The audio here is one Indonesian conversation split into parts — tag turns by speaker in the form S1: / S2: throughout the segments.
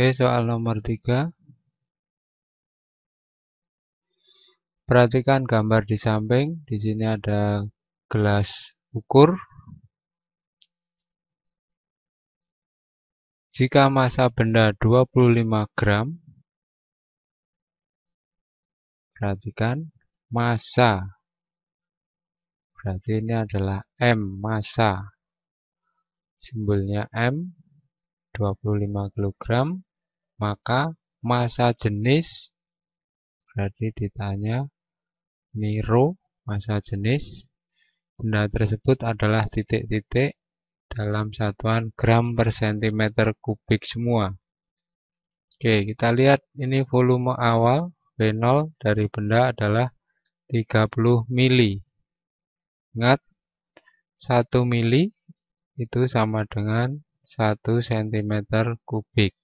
S1: Oke, soal nomor 3. Perhatikan gambar di samping. Di sini ada gelas ukur. Jika massa benda 25 gram, perhatikan massa. Berarti ini adalah M, massa. Simbolnya M, 25 kilogram maka masa jenis berarti ditanya niro masa jenis benda tersebut adalah titik-titik dalam satuan gram per sentimeter kubik semua. Oke, kita lihat ini volume awal v 0 dari benda adalah 30 mili. Ingat, 1 mili itu sama dengan 1 cm kubik.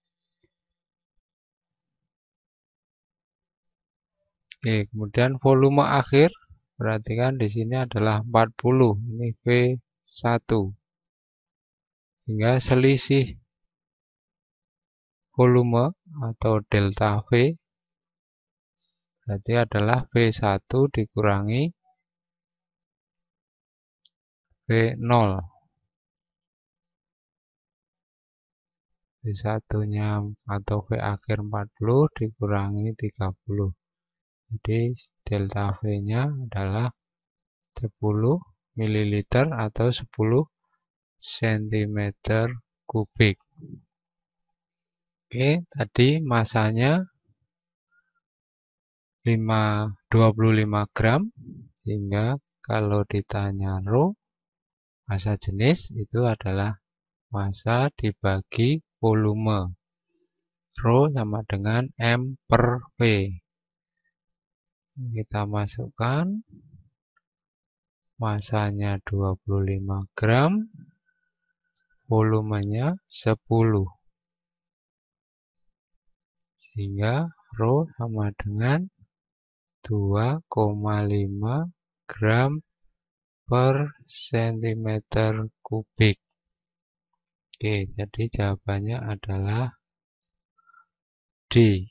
S1: Oke, kemudian volume akhir perhatikan di sini adalah 40, ini V1. Sehingga selisih volume atau delta V berarti adalah V1 dikurangi V0. V1-nya atau V akhir 40 dikurangi 30. Jadi delta V-nya adalah 10 ml atau 10 cm kubik. Oke, tadi masanya 5, 25 gram, sehingga kalau ditanya rho, masa jenis itu adalah masa dibagi volume. Rho sama dengan M per V kita masukkan masanya 25 gram volumenya 10 sehingga rho sama dengan 2,5 gram per cm kubik Oke, jadi jawabannya adalah D.